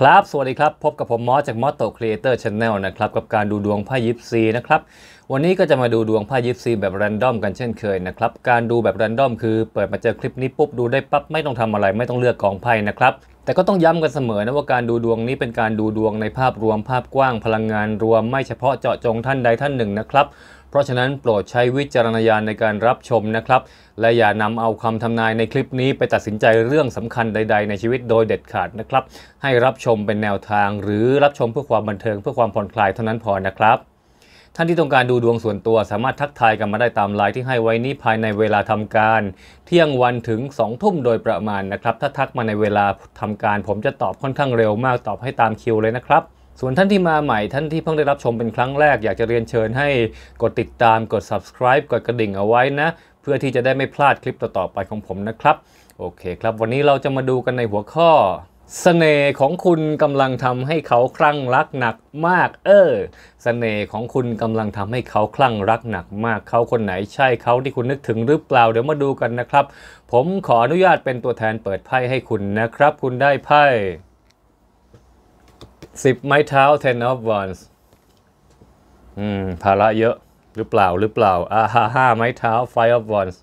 ครับ สวัสดีครับ พบกับผมมอสจากมอสโตครีเอเตอร์ชาแนลนะครับ กับการดูดวงไพ่ยิปซีนะครับ วันนี้ก็จะมาดูดวงไพ่ยิปซีแบบแรนดอมกันเช่นเคยนะครับ การดูแบบแรนดอมคือเปิดมาเจอคลิปนี้ปุ๊บดูได้ปั๊บไม่ต้องทำอะไรไม่ต้องเลือกกองไพ่นะครับ แต่ก็ต้องย้ำกันเสมอนะว่าการดูดวงนี้เป็นการดูดวงในภาพรวมภาพกว้างพลังงานรวมไม่เฉพาะเจาะจงท่านใดท่านหนึ่งนะครับเพราะฉะนั้น โปรดใช้วิจารณญาณในการรับชมนะครับ และอย่านำเอาคำทำนายในคลิปนี้ไปตัดสินใจเรื่องสำคัญใด ๆ ในชีวิตโดยเด็ดขาดนะครับ ให้รับชมเป็นแนวทางหรือรับชมเพื่อความบันเทิงเพื่อความผ่อนคลายเท่านั้นพอนะครับ ท่านที่ต้องการดูดวงส่วนตัวสามารถทักทายกันมาได้ตามไลน์ที่ให้ไว้นี้ภายในเวลาทำการ เที่ยงวันถึง2ทุ่มโดยประมาณนะครับ ถ้าทักมาในเวลาทำการผมจะตอบค่อนข้างเร็วมากตอบให้ตามคิวเลยนะครับส่วนท่านที่มาใหม่ท่านที่เพิ่งได้รับชมเป็นครั้งแรกอยากจะเรียนเชิญให้กดติดตามกด subscribe กดกระดิ่งเอาไว้นะ เพื่อที่จะได้ไม่พลาดคลิปต่อๆไปของผมนะครับ โอเคครับ วันนี้เราจะมาดูกันในหัวข้อสเสน่ห์ของคุณกำลังทำให้เขาคลั่งรักหนักมากเออสเสน่ห์ของคุณกำลังทำให้เขาคลั่งรักหนัก มากเขาคนไหนใช่เขาที่คุณนึกถึงหรือเปล่า เดี๋ยวมาดูกันนะครับ ผมขออนุญาตเป็นตัวแทนเปิดไพ่ให้คุณนะครับ คุณได้ไพ่สิบไม้เท้า ten of wands อืม ภาระเยอะ หรือเปล่าหรือเปล่า อ่าห้าห้าไม้เท้า five of wands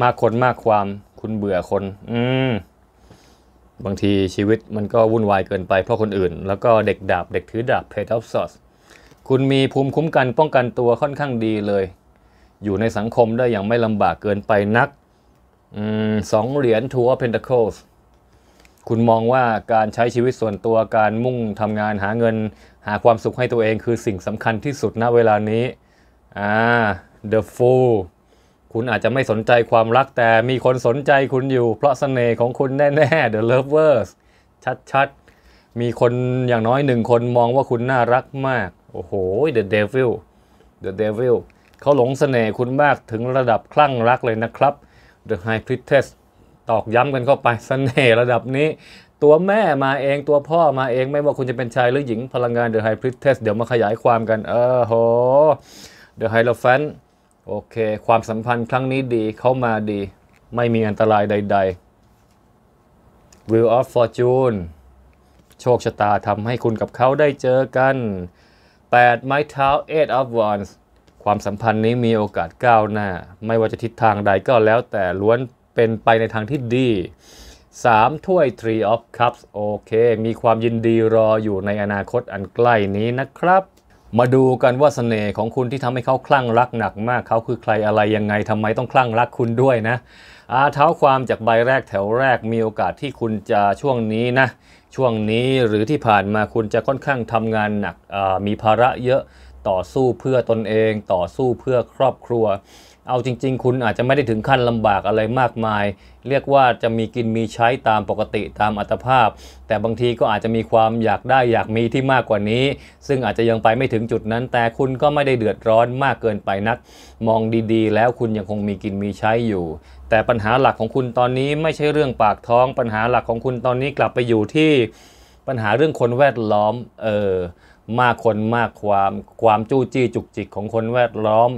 มากคนมากความ คุณเบื่อคน อืม บางทีชีวิตมันก็วุ่นวายเกินไปเพราะคนอื่น แล้วก็เด็กดาบ เด็กถือดาบ p a g e of swords คุณมีภูมิคุ้มกันป้องกันตัวค่อนข้างดีเลย อยู่ในสังคมได้อย่างไม่ลำบากเกินไปนัก อืมสองเหรียญทัวร์เพนทาโคสคุณมองว่าการใช้ชีวิตส่วนตัวการมุ่งทำงานหาเงิน หาความสุขให้ตัวเองคือสิ่งสำคัญที่สุดณเวลานี้ อ่า The Fool คุณอาจจะไม่สนใจความรักแต่มีคนสนใจคุณอยู่ เพราะสเสน่ห์ของคุณแน่ๆ The Lovers ชัดๆ มีคนอย่างน้อยหนึ่งคนมองว่าคุณน่ารักมากโอ้โห The Devil The Devil เขาหลงสเสน่ห์คุณมากถึงระดับคลั่งรักเลยนะครับ The High Priestess ตอกย้ำกันเข้าไปสเสน่ห์ระดับนี้ ตัวแม่มาเองตัวพ่อมาเองไม่ว่าคุณจะเป็นชายหรือหญิงพลังงานเดอะไฮพริตเทสเดี๋ยวมาขยายความกัน เออโหเดอะไฮโลแฟนโอเค ความสัมพันธ์ครั้งนี้ดีเข้ามาดี ไม่มีอันตรายใด ๆ w i l l of Fortune โชคชะตาทำให้คุณกับเขาได้เจอกัน8ไม้เท้า Eight of Wands ความสัมพันธ์นี้มีโอกาสก้าวหน้าไม่ว่าจะทิศทางใดก็แล้วแต่ล้วนเป็นไปในทางที่ดี 3 ถ้วย3 of Cups โอเค มีความยินดีรออยู่ในอนาคตอันใกล้นี้นะครับ มาดูกันว่าสเสน่ห์ของคุณที่ทำให้เขาคลั่งรักหนักมาก เขาคือใครอะไรยังไงทำไมต้องคลั่งรักคุณด้วยนะอาเท้าความจากใบแรกแถวแรกมีโอกาสที่คุณจะช่วงนี้นะ ช่วงนี้หรือที่ผ่านมาคุณจะค่อนข้างทำงานหนักมีภาระเยอะต่อสู้เพื่อตนเอง ต่อสู้เพื่อครอบครัวเอาจริงๆ คุณอาจจะไม่ได้ถึงขั้นลำบากอะไรมากมาย เรียกว่าจะมีกินมีใช้ตามปกติตามอัตภาพ แต่บางทีก็อาจจะมีความอยากได้อยากมีที่มากกว่านี้ ซึ่งอาจจะยังไปไม่ถึงจุดนั้น แต่คุณก็ไม่ได้เดือดร้อนมากเกินไปนัก มองดีๆ แล้วคุณยังคงมีกินมีใช้อยู่ แต่ปัญหาหลักของคุณตอนนี้ไม่ใช่เรื่องปากท้อง ปัญหาหลักของคุณตอนนี้กลับไปอยู่ที่ปัญหาเรื่องคนแวดล้อม เออมากคนมากความ ความจู้จี้จุกจิกของคนแวดล้อม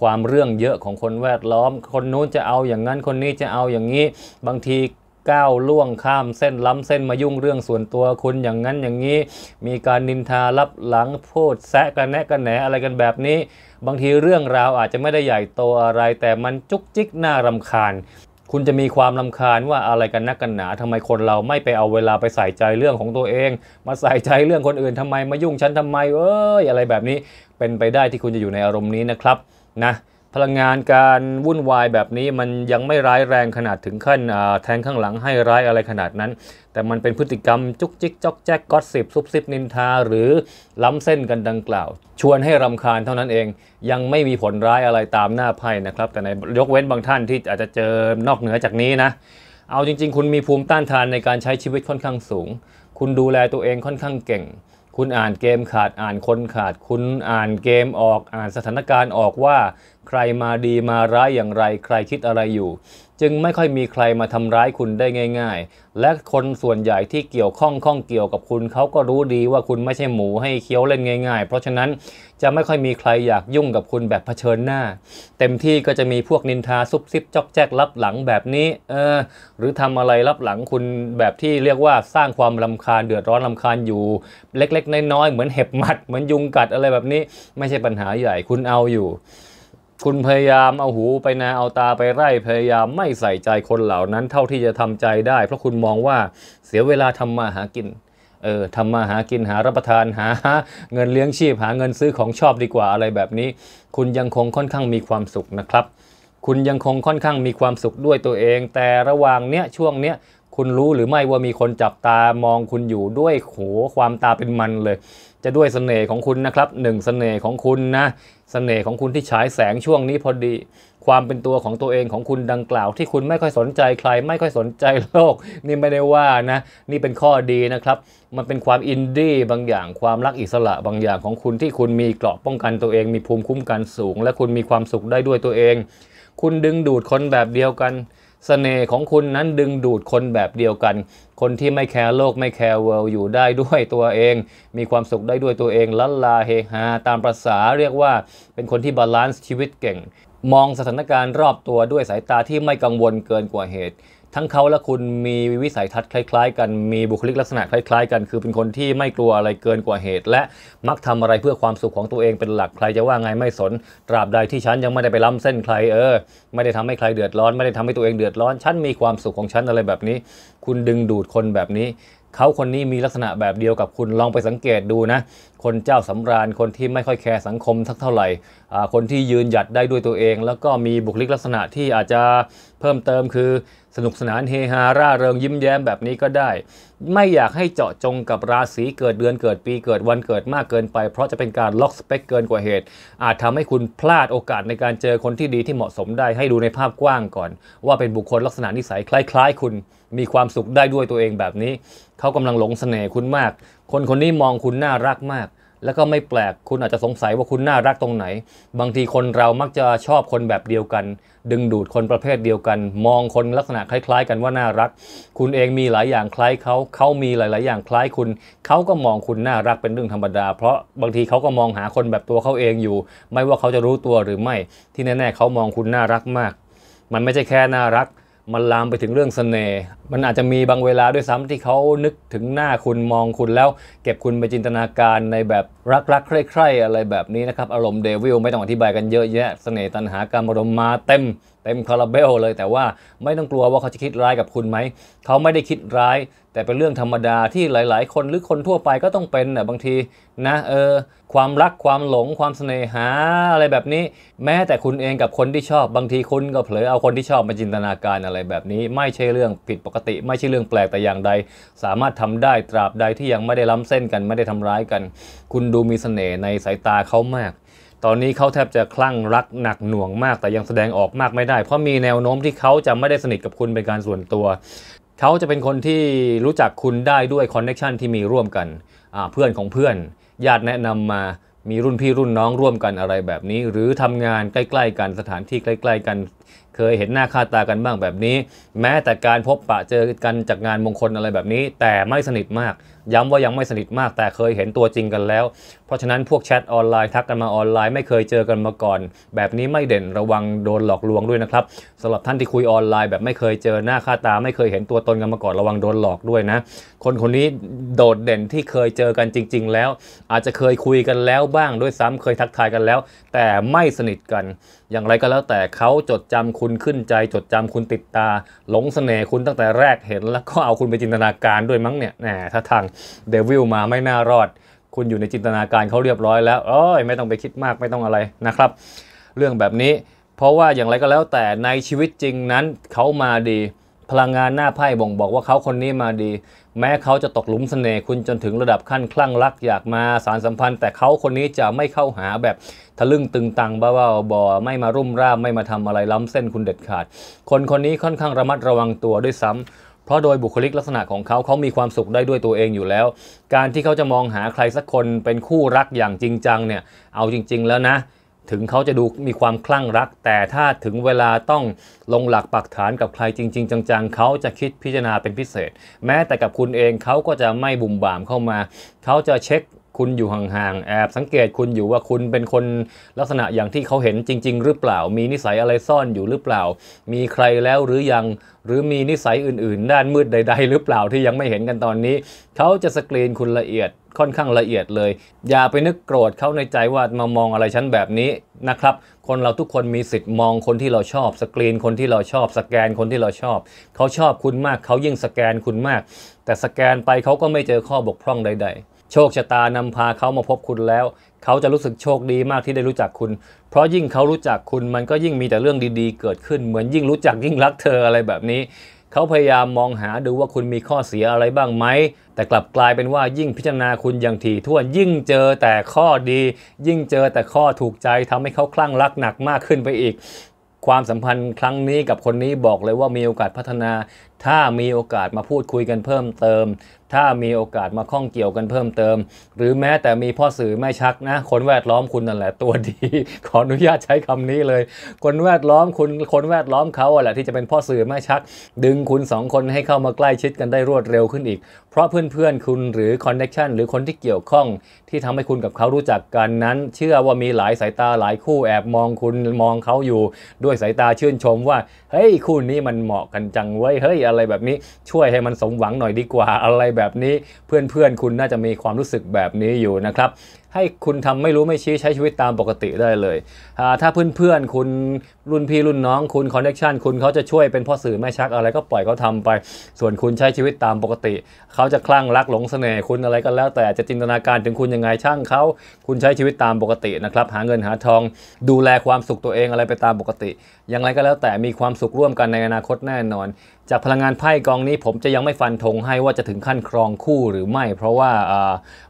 ความเรื่องเยอะของคนแวดล้อม คนนู้นจะเอาอย่างนั้นคนนี้จะเอาอย่างนี้บางทีก้าวล่วงข้ามเส้นล้ำเส้นมายุ่งเรื่องส่วนตัวคุณอย่างนั้นอย่างนี้มีการนินทารับหลังพูดแซะกันแนะกันแหนอะไรกันแบบนี้ บางทีเรื่องราวอาจจะไม่ได้ใหญ่โตอะไรแต่มันจุกจิกน่ารำคาญคุณจะมีความลำคาญว่าอะไรกันนักกันหนา ทำไมคนเราไม่ไปเอาเวลาไปใส่ใจเรื่องของตัวเอง มาใส่ใจเรื่องคนอื่นทำไม มายุ่งฉันทำไม เอ้ย อะไรแบบนี้ เป็นไปได้ที่คุณจะอยู่ในอารมณ์นี้นะครับ นะพลังงานการวุ่นวายแบบนี้มันยังไม่ร้ายแรงขนาดถึงขั้นแทงข้างหลังให้ร้ายอะไรขนาดนั้น แต่มันเป็นพฤติกรรมจุกจิกจอกแจ๊กก็สิบซุบซิบนินทา หรือล้ำเส้นกันดังกล่าวชวนให้รำคาญเท่านั้นเองยังไม่มีผลร้ายอะไรตามหน้าไพ่นะครับ แต่ในยกเว้นบางท่านที่อาจจะเจอนอกเหนือจากนี้นะ เอาจริงๆคุณมีภูมิต้านทานในการใช้ชีวิตค่อนข้างสูง คุณดูแลตัวเองค่อนข้างเก่งคุณอ่านเกมขาดอ่านคนขาดคุณอ่านเกมออกอ่านสถานการณ์ออกว่า ใครมาดีมาร้ายอย่างไรใครคิดอะไรอยู่จึงไม่ค่อยมีใครมาทำร้ายคุณได้ง่าย ๆ และคนส่วนใหญ่ที่เกี่ยวข้องข้องเกี่ยวกับคุณเขาก็รู้ดีว่าคุณไม่ใช่หมูให้เคี้ยวเล่นง่ายๆ เพราะฉะนั้นจะไม่ค่อยมีใครอยากยุ่งกับคุณแบบเผชิญหน้า เต็มที่ก็จะมีพวกนินทาซุบซิบจอกแจ๊กลับหลังแบบนี้ เออ หรือทำอะไรลับหลังคุณแบบที่เรียกว่าสร้างความลำคาญเดือดร้อนลำคาญอยู่ เล็ก ๆ น้อยๆเหมือนเห็บหมัดเหมือนยุงกัดอะไรแบบนี้ ไม่ใช่ปัญหาใหญ่คุณเอาอยู่คุณพยายามเอาหูไปนาเอาตาไปไร่พยายามไม่ใส่ใจคนเหล่านั้น เท่าที่จะทำใจได้ เพราะคุณมองว่าเสียเวลาทำมาหากินเออทำมาหากินหารับประทานหาเงินเลี้ยงชีพหาเงินซื้อของชอบดีกว่าอะไรแบบนี้ คุณยังคงค่อนข้างมีความสุขนะครับ คุณยังคงค่อนข้างมีความสุขด้วยตัวเอง แต่ระหว่างเนี้ยช่วงเนี้ยคุณรู้หรือไม่ว่ามีคนจับตามองคุณอยู่ด้วยโหความตาเป็นมันเลยจะด้วยเสน่ห์ของคุณนะครับหนึ่งเสน่ห์ของคุณนะ เสน่ห์ของคุณที่ฉายแสงช่วงนี้พอดี ความเป็นตัวของตัวเองของคุณดังกล่าว ที่คุณไม่ค่อยสนใจใคร ไม่ค่อยสนใจโลก นี่ไม่ได้ว่านะ นี่เป็นข้อดีนะครับ มันเป็นความอินดี้บางอย่างความรักอิสระบางอย่างของคุณที่คุณมีเกราะป้องกันตัวเองมีภูมิคุ้มกันสูง และคุณมีความสุขได้ด้วยตัวเอง คุณดึงดูดคนแบบเดียวกันสน่ห์ของคุณนั้นดึงดูดคนแบบเดียวกัน คนที่ไม่แคร์โลกไม่แคร์เวิลด์อยู่ได้ด้วยตัวเอง มีความสุขได้ด้วยตัวเองลัลลาเฮฮาตามประษาเรียกว่าเป็นคนที่บาลานซ์ชีวิตเก่ง มองสถานการณ์รอบตัวด้วยสายตาที่ไม่กังวลเกินกว่าเหตุทั้งเขาและคุณมีวิสัยทัศน์คล้ายๆ กัน มีบุคลิกลักษณะคล้ายๆกัน คือเป็นคนที่ไม่กลัวอะไรเกินกว่าเหตุ และมักทำอะไรเพื่อความสุขของตัวเองเป็นหลัก ใครจะว่าไงไม่สน ตราบใดที่ฉันยังไม่ได้ไปล้ำเส้นใครเออ ไม่ได้ทำให้ใครเดือดร้อน ไม่ได้ทำให้ตัวเองเดือดร้อน ฉันมีความสุขของฉันอะไรแบบนี้ คุณดึงดูดคนแบบนี้เขาคนนี้มีลักษณะแบบเดียวกับคุณลองไปสังเกตดูนะ คนเจ้าสำราญคนที่ไม่ค่อยแคร์สังคมสักเท่าไหร่ คนที่ยืนหยัดได้ด้วยตัวเอง แล้วก็มีบุคลิกลักษณะที่อาจจะเพิ่มเติมคือสนุกสนานเฮฮาร่าเริงยิ้มแย้มแบบนี้ก็ได้ไม่อยากให้เจาะจงกับราศีเกิดเดือนเกิดปีเกิดวันเกิดมากเกินไป เพราะจะเป็นการล็อกสเปคเกินกว่าเหตุ อาจทำให้คุณพลาดโอกาสในการเจอคนที่ดีที่เหมาะสมได้ให้ดูในภาพกว้างก่อน ว่าเป็นบุคคลลักษณะนิสัยคล้ายๆคุณมีความสุขได้ด้วยตัวเองแบบนี้เขากำลังหลงเสน่ห์คุณมาก คนคนนี้มองคุณน่ารักมาก แล้วก็ไม่แปลกคุณอาจจะสงสัยว่าคุณน่ารักตรงไหน บางทีคนเรามักจะชอบคนแบบเดียวกันดึงดูดคนประเภทเดียวกัน มองคนลักษณะคล้ายๆ กันว่าน่ารัก คุณเองมีหลายอย่างคล้ายเขาเขามีหลายๆ อย่างคล้ายคุณเขาก็มองคุณน่ารักเป็นเรื่องธรรมดา เพราะบางทีเขาก็มองหาคนแบบตัวเขาเองอยู่ ไม่ว่าเขาจะรู้ตัวหรือไม่ ที่แน่ ๆเขามองคุณน่ารักมาก มันไม่ใช่แค่น่ารักมันลามไปถึงเรื่องสเสน่ห์ มันอาจจะมีบางเวลาด้วยซ้ำที่เขานึกถึงหน้าคุณมองคุณแล้ว เก็บคุณไปจินตนาการในแบบรักๆใคร่ๆอะไรแบบนี้นะครับ อารมณ์เดวิลไม่ต้องอธิบายกันเยอะแยะสเสน่ห์ตันหาการมารมมาเต็มเต็มคาราเบลเลยแต่ว่าไม่ต้องกลัวว่าเขาจะคิดร้ายกับคุณไหม เขาไม่ได้คิดร้ายแต่เป็นเรื่องธรรมดาที่หลาย ๆ คนหรือคนทั่วไปก็ต้องเป็นนะบางทีนะเออความรักความหลงความเสน่หาอะไรแบบนี้ แม้แต่คุณเองกับคนที่ชอบบางทีคุณก็เผลอเอาคนที่ชอบมาจินตนาการอะไรแบบนี้ ไม่ใช่เรื่องผิดปกติ ไม่ใช่เรื่องแปลกแต่อย่างใด สามารถทำได้ตราบใดที่ยังไม่ได้ล้ำเส้นกันไม่ได้ทำร้ายกัน คุณดูมีเสน่ห์ในสายตาเขามากตอนนี้เขาแทบจะคลั่งรักหนักหน่วงมาก แต่ยังแสดงออกมากไม่ได้ เพราะมีแนวโน้มที่เขาจะไม่ได้สนิทกับคุณเป็นการส่วนตัว เขาจะเป็นคนที่รู้จักคุณได้ด้วยคอนเน็ชันที่มีร่วมกันเพื่อนของเพื่อนญาติแนะนำมามีรุ่นพี่รุ่นน้องร่วมกันอะไรแบบนี้ หรือทำงานใกล้ๆกัน สถานที่ใกล้ๆกันเคยเห็นหน้าค่าตากันบ้างแบบนี้ แม้แต่การพบปะเจอกันจากงานมงคลอะไรแบบนี้ แต่ไม่สนิทมาก ย้ำว่ายังไม่สนิทมาก แต่เคยเห็นตัวจริงกันแล้ว เพราะฉะนั้นพวกแชทออนไลน์ทักกันมาออนไลน์ไม่เคยเจอกันมาก่อน แบบนี้ไม่เด่นระวังโดนหลอกลวงด้วยนะครับสำหรับท่านที่คุยออนไลน์แบบไม่เคยเจอหน้าค่าตา ไม่เคยเห็นตัวตนกันมาก่อนระวังโดนหลอกด้วยนะ คนคนนี้โดดเด่นที่เคยเจอกันจริง ๆ แล้ว อาจจะเคยคุยกันแล้วบ้างด้วยซ้ำเคยทักทายกันแล้ว แต่ไม่สนิทกันอย่างไรก็แล้วแต่เขาจดจำคุณขึ้นใจ จดจำคุณติดตา หลงสเสน่ห์คุณตั้งแต่แรกเห็น แล้วก็เอาคุณไปจินตนาการด้วยมั้งเนี่ยแหมถ้าทางเดวิลมาไม่น่ารอด คุณอยู่ในจินตนาการเขาเรียบร้อยแล้วโอ้ยไม่ต้องไปคิดมากไม่ต้องอะไรนะครับ เรื่องแบบนี้เพราะว่าอย่างไรก็แล้วแต่ในชีวิตจริงนั้นเขามาดีพลังงานหน้าไพ่บ่งบอกว่าเขาคนนี้มาดี แม้เขาจะตกหลุมสเสน่ห์คุณจนถึงระดับขั้นคลั่งรัก อยากมาสารสัมพันธ์ แต่เขาคนนี้จะไม่เข้าหาแบบทะลึ่งตึงตังบ้าาบอไม่มารุ่มร่ามไม่มาทำอะไรล้ำเส้นคุณเด็ดขาด คนคนนี้ค่อนข้างระมัดระวังตัวด้วยซ้ำ เพราะโดยบุคลิกลักษณะของเขาเขามีความสุขได้ด้วยตัวเองอยู่แล้ว การที่เขาจะมองหาใครสักคนเป็นคู่รักอย่างจริงจังเนี่ยเอาจริง ๆแล้วนะถึงเขาจะดูมีความคลั่งรัก แต่ถ้าถึงเวลาต้องลงหลักปักฐานกับใครจริง ๆ จัง ๆ เขาจะคิดพิจารณาเป็นพิเศษ แม้แต่กับคุณเองเขาก็จะไม่บุ่มบ่ามเข้ามา เขาจะเช็คคุณอยู่ห่าง ๆ แอบ สังเกตคุณอยู่ว่าคุณเป็นคนลักษณะอย่างที่เขาเห็นจริง ๆ หรือเปล่า มีนิสัยอะไรซ่อนอยู่หรือเปล่า มีใครแล้วหรือยังหรือมีนิสัยอื่นๆ ด้านมืดใด ๆ หรือเปล่าที่ยังไม่เห็นกันตอนนี้เขาจะสกรีนคุณละเอียดค่อนข้างละเอียดเลย อย่าไปนึกโกรธเขาในใจว่ามามองอะไรฉันแบบนี้นะครับคนเราทุกคนมีสิทธิ์มองคนที่เราชอบสกรีนคนที่เราชอบสแกนคนที่เราชอบเขาชอบคุณมากเขายิ่งสแกนคุณมาก แต่สแกนไปเขาก็ไม่เจอข้อบกพร่องใด ๆ โชคชะตานำพาเขามาพบคุณแล้ว เขาจะรู้สึกโชคดีมากที่ได้รู้จักคุณ เพราะยิ่งเขารู้จักคุณมันก็ยิ่งมีแต่เรื่องดีๆ เกิดขึ้นเหมือนยิ่งรู้จักยิ่งรักเธออะไรแบบนี้เขาพยายามมองหาดูว่าคุณมีข้อเสียอะไรบ้างไหม แต่กลับกลายเป็นว่ายิ่งพิจารณาคุณอย่างถี่ถ้วน ยิ่งเจอแต่ข้อดี ยิ่งเจอแต่ข้อถูกใจทำให้เขาคลั่งรักหนักมากขึ้นไปอีก ความสัมพันธ์ครั้งนี้กับคนนี้บอกเลยว่ามีโอกาสพัฒนาถ้ามีโอกาสมาพูดคุยกันเพิ่มเติม ถ้ามีโอกาสมาข้องเกี่ยวกันเพิ่มเติม หรือแม้แต่มีพ่อสื่อแม่ชักนะ คนแวดล้อมคุณนั่นแหละตัวดีขออนุญาตใช้คำนี้เลย คนแวดล้อมคุณคนแวดล้อมเขาแหละที่จะเป็นพ่อสื่อแม่ชักดึงคุณสองคนให้เข้ามาใกล้ชิดกันได้รวดเร็วขึ้นอีก เพราะเพื่อนๆคุณหรือ คอนเน็ชันหรือคนที่เกี่ยวข้องที่ทำให้คุณกับเขารู้จักกันนั้น เชื่อว่ามีหลายสายตาหลายคู่แอบมองคุณมองเขาอยู่ด้วยสายตาชื่นชมว่าเฮ้ยคู่นี้มันเหมาะกันจังเว้ยเฮ้ยอะไรแบบนี้ช่วยให้มันสมหวังหน่อยดีกว่าอะไรแบบนี้เพื่อนๆคุณน่าจะมีความรู้สึกแบบนี้อยู่นะครับให้คุณทำไม่รู้ไม่ชี้ใช้ชีวิตตามปกติได้เลยถ้าเพื่อนๆคุณรุ่นพี่รุ่นน้องคุณคอนเน็ชันคุณเขาจะช่วยเป็นพ่อสื่อแม่ชักอะไรก็ปล่อยเขาทาไป ส่วนคุณใช้ชีวิตตามปกติ เขาจะคลั่งรักหลงเสน่ห์คุณอะไรก็แล้ว แต่จะจินตนาการถึงคุณยังไงช่างเขาคุณใช้ชีวิตตามปกตินะครับหาเงินหาทองดูแลความสุขตัวเองอะไรไปตามปกติ อย่างไรก็แล้วแต่มีความสุขร่วมกันในอนาคตแน่นอน จากพลังงานไพ่กองนี้ผมจะยังไม่ฟันธงให้ว่าจะถึงขั้นครองคู่หรือไม่ เพราะว่า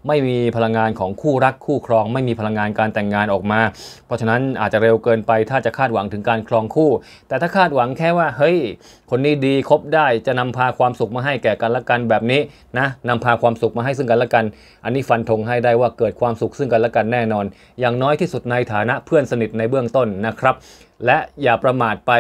ไม่มีพลังงานของคู่รักกคู่ครองไม่มีพลังงานการแต่งงานออกมา เพราะฉะนั้นอาจจะเร็วเกินไปถ้าจะคาดหวังถึงการครองคู่ แต่ถ้าคาดหวังแค่ว่า เฮ้ยคนนี้ดีคบได้จะนำพาความสุขมาให้แก่กันและกันแบบนี้นะนำพาความสุขมาให้ซึ่งกันและกัน อันนี้ฟันธงให้ได้ว่าเกิดความสุขซึ่งกันและกันแน่นอนอย่างน้อยที่สุดในฐานะเพื่อนสนิทในเบื้องต้นนะครับ และอย่าประมาทไป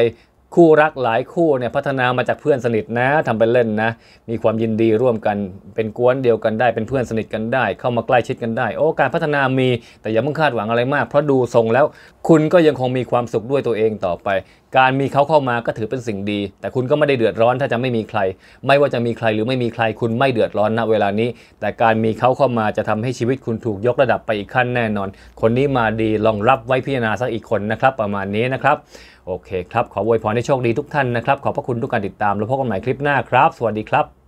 คู่รักหลายคู่เนี่ยพัฒนามาจากเพื่อนสนิทนะทำเป็นเล่นนะมีความยินดีร่วมกันเป็นกวนเดียวกันได้ เป็นเพื่อนสนิทกันได้ เข้ามาใกล้ชิดกันได้โอ้การพัฒนามีแต่อย่าเพิ่งคาดหวังอะไรมากเพราะดูทรงแล้วคุณก็ยังคงมีความสุขด้วยตัวเองต่อไป การมีเขาเข้ามาก็ถือเป็นสิ่งดี แต่คุณก็ไม่ได้เดือดร้อนถ้าจะไม่มีใคร ไม่ว่าจะมีใครหรือไม่มีใคร คุณไม่เดือดร้อนณเวลานี้ แต่การมีเขาเข้ามาจะทำให้ชีวิตคุณถูกยกระดับไปอีกขั้นแน่นอน คนนี้มาดีลองรับไว้พิจารณาสักอีกคนนะครับ ประมาณนี้นะครับโอเคครับ ขออวยพรให้โชคดีทุกท่านนะครับ ขอบพระคุณทุกการติดตามแล้วพบกันใหม่คลิปหน้าครับ สวัสดีครับ